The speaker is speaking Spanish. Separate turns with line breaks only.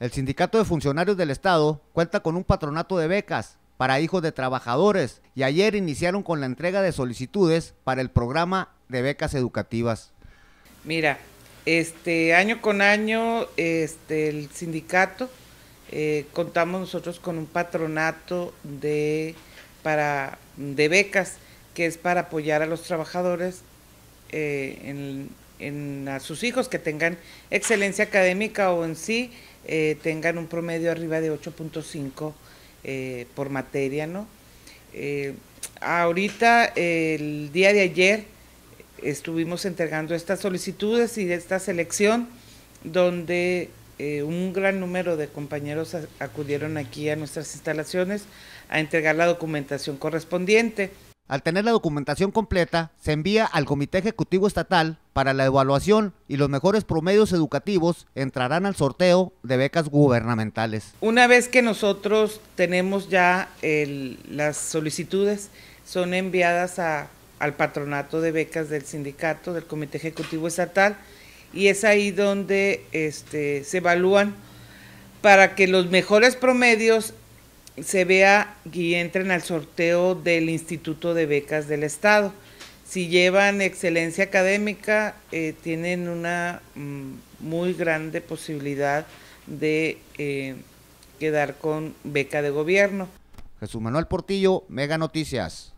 El Sindicato de Funcionarios del Estado cuenta con un patronato de becas para hijos de trabajadores y ayer iniciaron con la entrega de solicitudes para el programa de becas educativas.
Mira, este año con año este, el sindicato eh, contamos nosotros con un patronato de, para, de becas que es para apoyar a los trabajadores eh, en, en, a sus hijos que tengan excelencia académica o en sí eh, tengan un promedio arriba de 8.5 eh, por materia, eh, ahorita, el día de ayer, estuvimos entregando estas solicitudes y esta selección, donde un gran número de compañeros acudieron aquí a nuestras instalaciones a entregar la documentación correspondiente.
Al tener la documentación completa, se envía al Comité Ejecutivo Estatal para la evaluación y los mejores promedios educativos entrarán al sorteo de becas gubernamentales.
Una vez que nosotros tenemos ya las solicitudes, son enviadas al patronato de becas del sindicato, del Comité Ejecutivo Estatal, y es ahí donde este, se evalúan para que los mejores promedios se vea y entren al sorteo del Instituto de Becas del Estado. Si llevan excelencia académica, eh, tienen una mm, muy grande posibilidad de eh, quedar con beca de gobierno.
Jesús Manuel Portillo,
Mega Noticias.